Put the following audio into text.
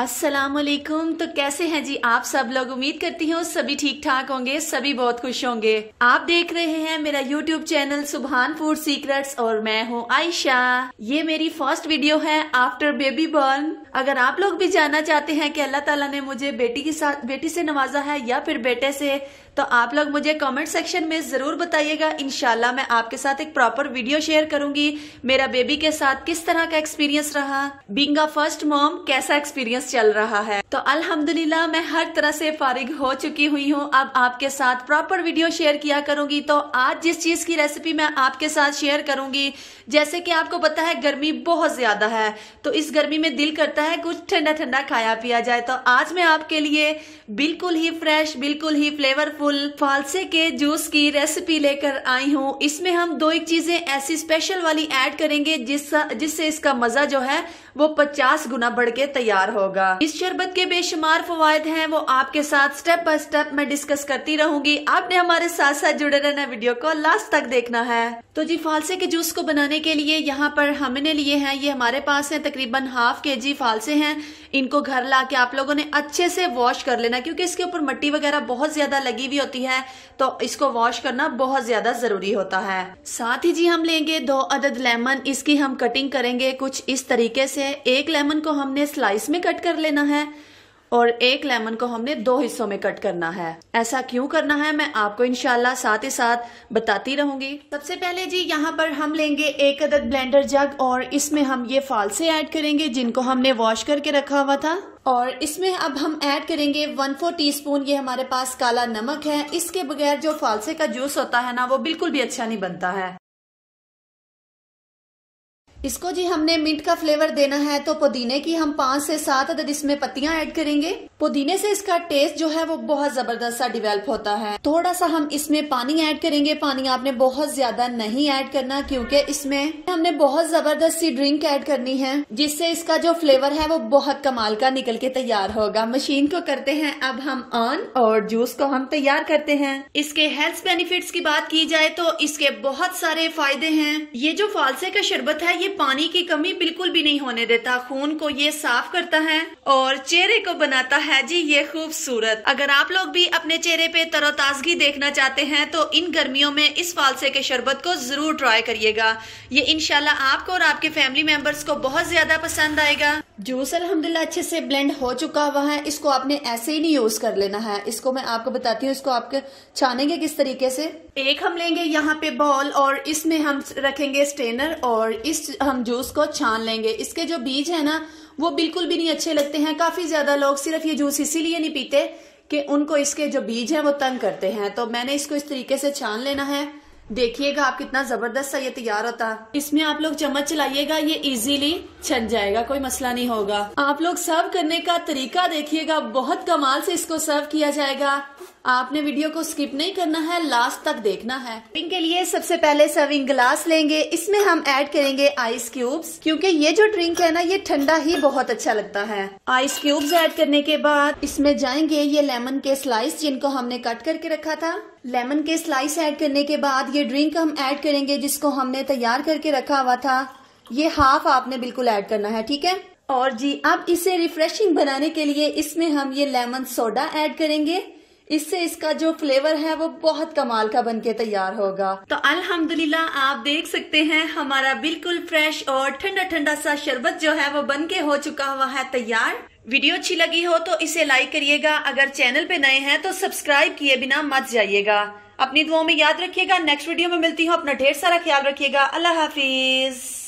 वालेकुम तो कैसे हैं जी आप सब लोग उम्मीद करती हूँ सभी ठीक ठाक होंगे सभी बहुत खुश होंगे आप देख रहे हैं मेरा YouTube channel Subhan Food Secrets और मैं हूँ आयशा ये मेरी फर्स्ट वीडियो है आफ्टर बेबी बर्न अगर आप लोग भी जानना चाहते हैं कि अल्लाह ताला ने मुझे बेटी के साथ बेटी से नवाजा है या फिर बेटे से तो आप लोग मुझे कमेंट सेक्शन में ज़रूर बताइएगा इनशाला मैं आपके साथ एक प्रॉपर वीडियो शेयर करूंगी मेरा बेबी के साथ किस तरह का एक्सपीरियंस रहा बींगा फर्स्ट मॉम कैसा एक्सपीरियंस चल रहा है तो अल्हम्दुलिल्लाह मैं हर तरह से फारिग हो चुकी हुई हूँ अब आपके साथ प्रॉपर वीडियो शेयर किया करूंगी तो आज जिस चीज़ की रेसिपी मैं आपके साथ शेयर करूंगी जैसे की आपको पता है गर्मी बहुत ज़्यादा है तो इस गर्मी में दिल करता करता है कुछ ठंडा ठंडा खाया पिया जाए तो आज मैं आपके लिए बिल्कुल ही फ्रेश बिल्कुल ही फ्लेवरफुल फालसे के जूस की रेसिपी लेकर आई हूँ इसमें हम दो एक चीजें ऐसी स्पेशल वाली ऐड करेंगे जिससे जिससे इसका मजा जो है वो पचास गुना बढ़ के तैयार होगा इस शरबत के बेशुमार फवायद हैं वो आपके साथ स्टेप बाय स्टेप मैं डिस्कस करती रहूंगी आपने हमारे साथ साथ जुड़े रहना वीडियो को लास्ट तक देखना है तो जी फालसे के जूस को बनाने के लिए यहाँ पर हमने लिए हैं ये हमारे पास है तकरीबन हाफ के जी फाल साल से हैं इनको घर ला के आप लोगों ने अच्छे से वॉश कर लेना क्योंकि इसके ऊपर मट्टी वगैरह बहुत ज्यादा लगी हुई होती है तो इसको वॉश करना बहुत ज्यादा जरूरी होता है साथ ही जी हम लेंगे दो अदद लेमन इसकी हम कटिंग करेंगे कुछ इस तरीके से एक लेमन को हमने स्लाइस में कट कर लेना है और एक लेमन को हमने दो हिस्सों में कट करना है ऐसा क्यों करना है मैं आपको इनशाला साथ ही साथ बताती रहूंगी सबसे पहले जी यहाँ पर हम लेंगे एक अदद ब्लेंडर जग और इसमें हम ये फालसे ऐड करेंगे जिनको हमने वॉश करके रखा हुआ था और इसमें अब हम ऐड करेंगे वन फोर टी स्पून ये हमारे पास काला नमक है इसके बगैर जो फालसे का जूस होता है ना वो बिल्कुल भी अच्छा नहीं बनता है इसको जी हमने मिंट का फ्लेवर देना है तो पुदीने की हम पांच से सात अदद इसमें पत्तियां ऐड करेंगे पुदीने से इसका टेस्ट जो है वो बहुत जबरदस्त सा डिवेल्प होता है थोड़ा सा हम इसमें पानी ऐड करेंगे पानी आपने बहुत ज्यादा नहीं ऐड करना क्योंकि इसमें हमने बहुत जबरदस्त सी ड्रिंक ऐड करनी है जिससे इसका जो फ्लेवर है वो बहुत कमाल का निकल के तैयार होगा मशीन को करते हैं अब हम ऑन और जूस को हम तैयार करते हैं इसके हेल्थ बेनिफिट की बात की जाए तो इसके बहुत सारे फायदे है ये जो फालसे का शरबत है ये ये पानी की कमी बिल्कुल भी नहीं होने देता खून को ये साफ करता है और चेहरे को बनाता है जी ये खूबसूरत अगर आप लोग भी अपने चेहरे पे तरोताजगी देखना चाहते हैं तो इन गर्मियों में इस फालसे के शरबत को जरूर ट्राई करिएगा ये इनशाला आपको और आपके फैमिली मेंबर्स को बहुत ज्यादा पसंद आएगा जूस अलहमदिल्ला अच्छे से ब्लेंड हो चुका हुआ है इसको आपने ऐसे ही नहीं यूज कर लेना है इसको मैं आपको बताती हूँ इसको आप छानेंगे किस तरीके से एक हम लेंगे यहाँ पे बॉल और इसमें हम रखेंगे स्ट्रेनर और इस हम जूस को छान लेंगे इसके जो बीज है ना वो बिल्कुल भी नहीं अच्छे लगते हैं काफी ज्यादा लोग सिर्फ ये जूस इसीलिए नहीं पीते कि उनको इसके जो बीज है वो तंग करते हैं तो मैंने इसको इस तरीके से छान लेना है देखिएगा आप कितना जबरदस्त सा ये तैयार होता है इसमें आप लोग चम्मच चलाइएगा ये इजीली छन जाएगा कोई मसला नहीं होगा आप लोग सर्व करने का तरीका देखिएगा बहुत कमाल से इसको सर्व किया जाएगा आपने वीडियो को स्किप नहीं करना है लास्ट तक देखना है सर्विंग के लिए सबसे पहले सर्विंग ग्लास लेंगे इसमें हम ऐड करेंगे आइस क्यूब्स क्योंकि ये जो ड्रिंक है ना ये ठंडा ही बहुत अच्छा लगता है आइस क्यूब्स ऐड करने के बाद इसमें जाएंगे ये लेमन के स्लाइस जिनको हमने कट करके रखा था लेमन के स्लाइस ऐड करने के बाद ये ड्रिंक हम ऐड करेंगे जिसको हमने तैयार करके रखा हुआ था ये हाफ आपने बिल्कुल ऐड करना है ठीक है और जी अब इसे रिफ्रेशिंग बनाने के लिए इसमें हम ये लेमन सोडा ऐड करेंगे इससे इसका जो फ्लेवर है वो बहुत कमाल का बन के तैयार होगा तो अल्हम्दुलिल्लाह आप देख सकते हैं हमारा बिल्कुल फ्रेश और ठंडा ठंडा सा शरबत जो है वो बन के हो चुका हुआ है तैयार वीडियो अच्छी लगी हो तो इसे लाइक करिएगा अगर चैनल पे नए हैं तो सब्सक्राइब किए बिना मत जाइएगा अपनी दुआओं में याद रखिएगा नेक्स्ट वीडियो में मिलती हूँ अपना ढेर सारा ख्याल रखिएगा अल्लाह हाफिज